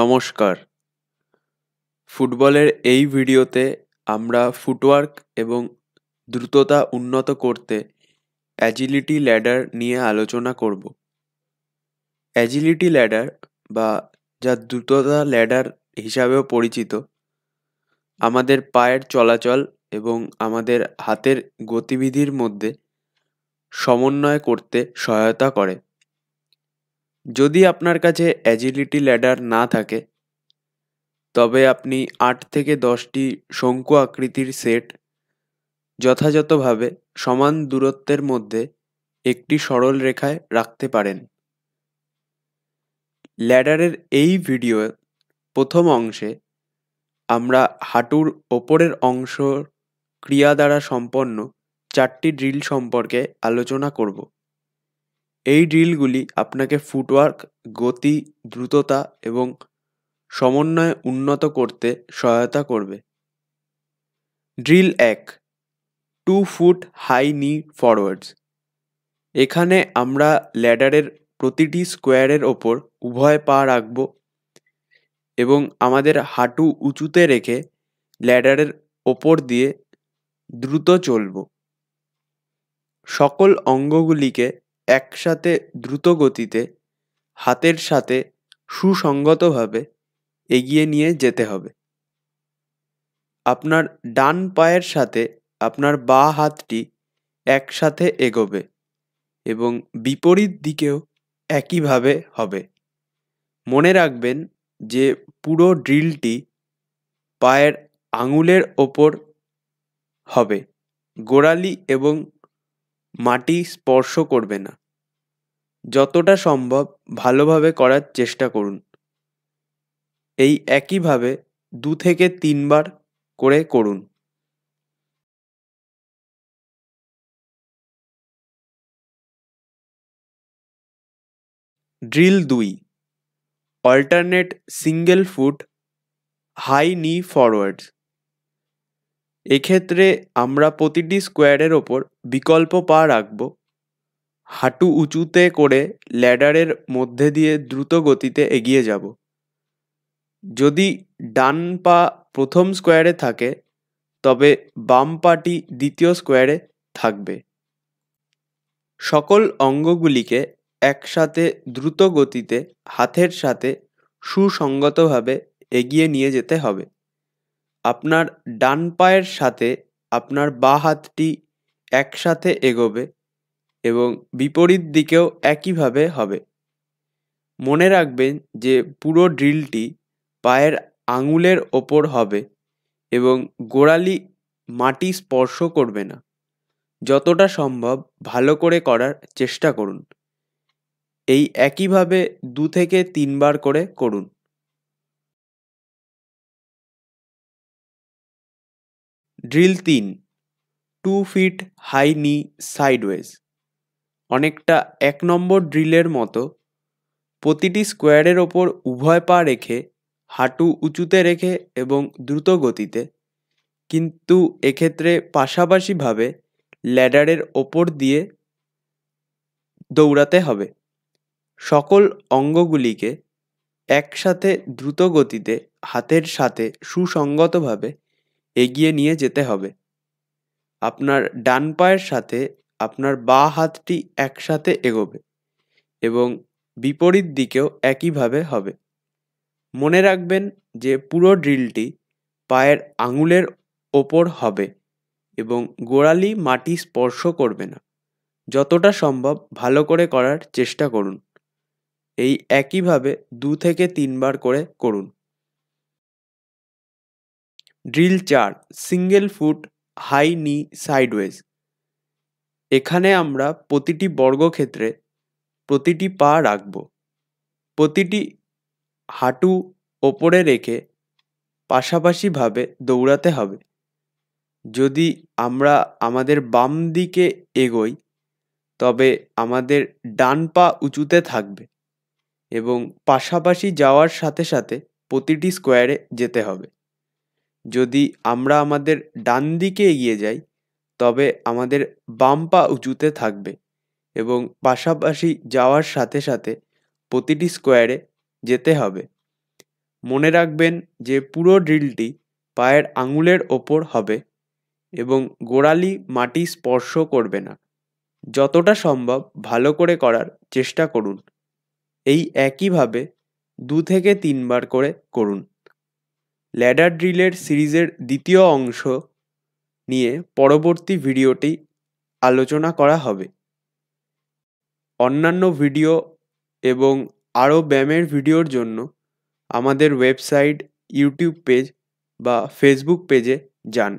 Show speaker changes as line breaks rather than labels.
নমস্কার ফুটবলের এই ভিডিওতে আমরা ফুটওয়ার্ক এবং দ্রুততা উন্নত করতে অ্যাজিলিটি ল্যাডার নিয়ে আলোচনা করব অ্যাজিলিটি ল্যাডার বা যা দ্রুততা ল্যাডার হিসাবেও পরিচিত আমাদের পায়ের চলাচল এবং আমাদের হাতের গতিবিধির মধ্যে সমন্বয় করতে সহায়তা করে যদি আপনার কাছে অ্যাজিলিটি ল্যাডার না থাকে তবে আপনি আট থেকে দশটি শঙ্কু আকৃতির সেট যথাযথভাবে সমান দূরত্বের মধ্যে একটি সরল রেখায় রাখতে পারেন ল্যাডারের এই ভিডিও প্রথম অংশে আমরা হাঁটুর ওপরের অংশ ক্রিয়া দ্বারা সম্পন্ন চারটি ড্রিল সম্পর্কে আলোচনা করব এই ড্রিলগুলি আপনাকে ফুটওয়ার্ক গতি দ্রুততা এবং সমন্বয় উন্নত করতে সহায়তা করবে ড্রিল এক two foot high knee forwards এখানে আমরা ল্যাডারের প্রতিটি স্কোয়ারের ওপর উভয় পা রাখব এবং আমাদের হাঁটু উঁচুতে রেখে ল্যাডারের ওপর দিয়ে দ্রুত চলব সকল অঙ্গগুলিকে একসাথে দ্রুত গতিতে হাতের সাথে সুসঙ্গতভাবে এগিয়ে নিয়ে যেতে হবে আপনার ডান পায়ের সাথে আপনার বা হাতটি একসাথে এগোবে এবং বিপরীত দিকেও একইভাবে হবে মনে রাখবেন যে পুরো ড্রিলটি পায়ের আঙুলের ওপর হবে গোড়ালি এবং মাটি স্পর্শ করবে না যতটা সম্ভব ভালোভাবে করার চেষ্টা করুন এই একইভাবে দু থেকে তিনবার করে করুন ড্রিল দুই alternate single foot high knee forwards এক্ষেত্রে আমরা প্রতিটি স্কোয়ারের ওপর বিকল্প পা রাখব হাঁটু উঁচুতে করে ল্যাডারের মধ্যে দিয়ে দ্রুত গতিতে এগিয়ে যাব যদি ডান পা প্রথম স্কোয়ারে থাকে তবে বাম পাটি দ্বিতীয় স্কোয়ারে থাকবে সকল অঙ্গগুলিকে একসাথে দ্রুত গতিতে হাতের সাথে সুসঙ্গতভাবে এগিয়ে নিয়ে যেতে হবে আপনার ডান পায়ের সাথে আপনার বাঁ হাতটি একসাথে এগোবে এবং বিপরীত দিকেও একইভাবে হবে মনে রাখবেন যে পুরো ড্রিলটি পায়ের আঙুলের ওপর হবে এবং গোড়ালি মাটি স্পর্শ করবে না যতটা সম্ভব ভালো করে করার চেষ্টা করুন এই একইভাবে দু থেকে তিনবার করে করুন ড্রিল তিন two feet high knee sideways অনেকটা এক নম্বর ড্রিলের মতো প্রতিটি স্কোয়ারের ওপর উভয় পা রেখে হাঁটু উঁচুতে রেখে এবং দ্রুত গতিতে কিন্তু এক্ষেত্রে পাশাপাশিভাবে ল্যাডারের ওপর দিয়ে দৌড়াতে হবে সকল অঙ্গগুলিকে একসাথে দ্রুত গতিতে হাতের সাথে সুসঙ্গতভাবে এগিয়ে নিয়ে যেতে হবে আপনার ডান পায়ের সাথে আপনার বা হাতটি একসাথে এগোবে এবং বিপরীত দিকেও একইভাবে হবে মনে রাখবেন যে পুরো ড্রিলটি পায়ের আঙুলের ওপর হবে এবং গোড়ালি মাটি স্পর্শ করবে না যতটা সম্ভব ভালো করে করার চেষ্টা করুন এই একইভাবে দু থেকে তিনবার করে করুন ড্রিল চার single foot high knee sideways এখানে আমরা প্রতিটি বর্গক্ষেত্রে প্রতিটি পা রাখব প্রতিটি হাঁটু ওপরে রেখে পাশাপাশিভাবে দৌড়াতে হবে যদি আমরা আমাদের বাম দিকে এগোই তবে আমাদের ডান পা উঁচুতে থাকবে এবং পাশাপাশি যাওয়ার সাথে সাথে প্রতিটি স্কোয়ারে যেতে হবে যদি আমরা আমাদের ডান দিকে এগিয়ে যাই তবে আমাদের বাম পা উঁচুতে থাকবে এবং পাশাপাশি যাওয়ার সাথে সাথে প্রতিটি স্কোয়ারে যেতে হবে মনে রাখবেন যে পুরো ড্রিলটি পায়ের আঙুলের ওপর হবে এবং গোড়ালি মাটি স্পর্শ করবে না যতটা সম্ভব ভালো করে করার চেষ্টা করুন এই একইভাবে দু থেকে তিনবার করে করুন ল্যাডার ড্রিলের সিরিজের দ্বিতীয় অংশ নিয়ে পরবর্তী ভিডিওটি আলোচনা করা হবে অন্যান্য ভিডিও এবং আরও ব্যায়ামের ভিডিওর জন্য আমাদের ওয়েবসাইট ইউটিউব পেজ বা ফেসবুক পেজে যান